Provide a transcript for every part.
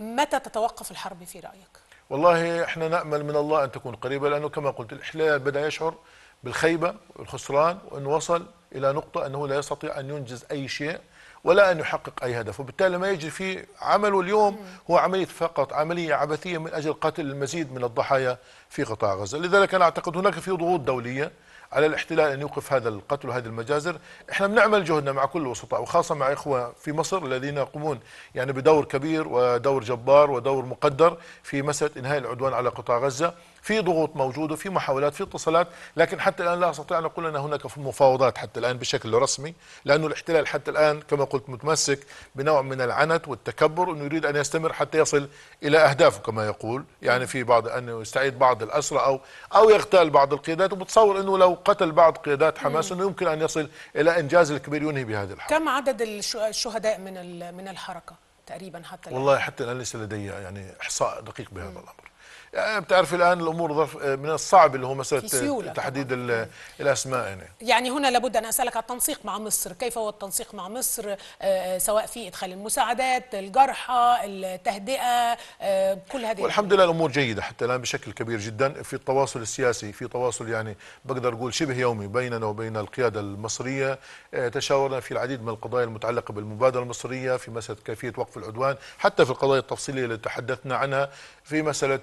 متى تتوقف الحرب في رأيك؟ والله احنا نأمل من الله أن تكون قريبة لأنه كما قلت الإحلال بدأ يشعر بالخيبة والخسران وأن وصل إلى نقطة أنه لا يستطيع أن ينجز أي شيء ولا أن يحقق أي هدف وبالتالي ما يجري في عمله اليوم هو عملية فقط عملية عبثية من أجل قتل المزيد من الضحايا في قطاع غزة لذلك أنا أعتقد هناك في ضغوط دولية على الاحتلال أن يوقف هذا القتل وهذه المجازر احنا بنعمل جهدنا مع كل الوسطاء وخاصة مع إخوة في مصر الذين يقومون يعني بدور كبير ودور جبار ودور مقدر في مسألة إنهاء العدوان على قطاع غزة في ضغوط موجوده في محاولات في اتصالات لكن حتى الان لا استطيع ان اقول ان هناك في مفاوضات حتى الان بشكل رسمي لانه الاحتلال حتى الان كما قلت متمسك بنوع من العنت والتكبر انه يريد ان يستمر حتى يصل الى اهدافه كما يقول يعني في بعض انه يستعيد بعض الاسرى او او يغتال بعض القيادات وبتصور انه لو قتل بعض قيادات حماس انه يمكن ان يصل الى انجاز الكبير ينهي بهذه الحرب كم عدد الشهداء من من الحركه تقريبا حتى والله حتى الان ليس لدي يعني احصاء دقيق بهذا الامر يعني بتعرف الان الامور آه، من الصعب اللي هو مساله آه، تحديد الاسماء هنا يعني. يعني هنا لابد ان اسالك على التنسيق مع مصر كيف هو التنسيق مع مصر سواء في ادخال المساعدات الجرحى التهدئه كل هذه والحمد لله الامور جيده حتى الان بشكل كبير جدا في التواصل السياسي في تواصل يعني بقدر اقول شبه يومي بيننا وبين القياده المصريه تشاورنا في العديد من القضايا المتعلقه بالمبادره المصريه في مساله كيفيه وقف العدوان حتى في القضايا التفصيليه اللي تحدثنا عنها في مساله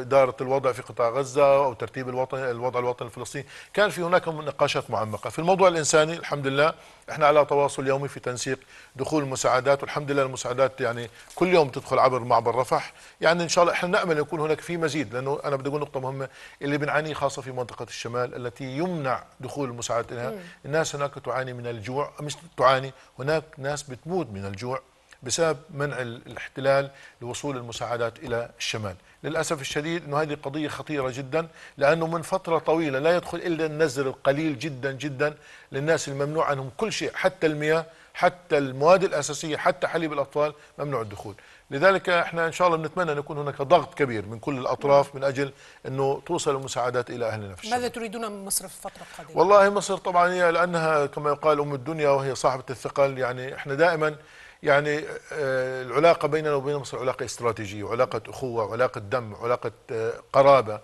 إدارة الوضع في قطاع غزة أو ترتيب الوطن الوضع الوطني الفلسطيني كان في هناك نقاشات معمقة في الموضوع الإنساني الحمد لله احنا على تواصل يومي في تنسيق دخول المساعدات والحمد لله المساعدات يعني كل يوم تدخل عبر معبر رفح يعني ان شاء الله احنا نامل يكون هناك في مزيد لانه انا بدي اقول نقطه مهمه اللي بنعانيه خاصه في منطقه الشمال التي يمنع دخول المساعدات الناس هناك تعاني من الجوع مش تعاني هناك ناس بتموت من الجوع بسبب منع الاحتلال لوصول المساعدات إلى الشمال للأسف الشديد أنه هذه قضية خطيرة جدا لأنه من فترة طويلة لا يدخل إلا النزر القليل جدا جدا للناس الممنوع عنهم كل شيء حتى المياه حتى المواد الأساسية حتى حليب الأطفال ممنوع الدخول لذلك احنا ان شاء الله بنتمنى ان يكون هناك ضغط كبير من كل الاطراف من اجل انه توصل المساعدات الى اهلنا في الشمال. ماذا تريدون من مصر في الفتره القادمه؟ والله مصر طبعا هي لانها كما يقال ام الدنيا وهي صاحبه الثقل يعني احنا دائما يعني آه، العلاقة بيننا وبين مصر علاقة استراتيجية وعلاقة أخوة علاقة دم علاقة آه، قرابة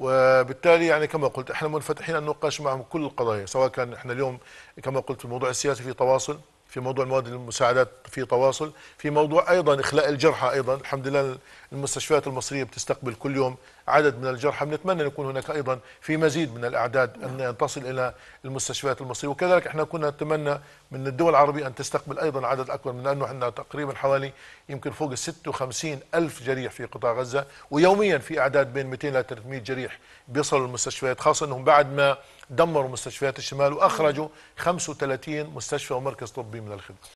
وبالتالي يعني كما قلت احنا منفتحين ان نناقش معهم كل القضايا سواء كان احنا اليوم كما قلت في الموضوع السياسي في تواصل في موضوع المواد المساعدات في تواصل في موضوع أيضا إخلاء الجرحى أيضا الحمد لله المستشفيات المصرية بتستقبل كل يوم عدد من الجرحى بنتمنى يكون هناك أيضا في مزيد من الأعداد أن نعم. تصل إلى المستشفيات المصرية وكذلك احنا كنا نتمنى من الدول العربية أن تستقبل أيضا عدد أكبر من أنه احنا تقريبا حوالي يمكن فوق ال 56 ألف جريح في قطاع غزة ويوميا في أعداد بين 200 ل 300 جريح بيصلوا المستشفيات خاصة أنهم بعد ما دمروا مستشفيات الشمال وأخرجوا 35 مستشفى ومركز طبي من الخدمة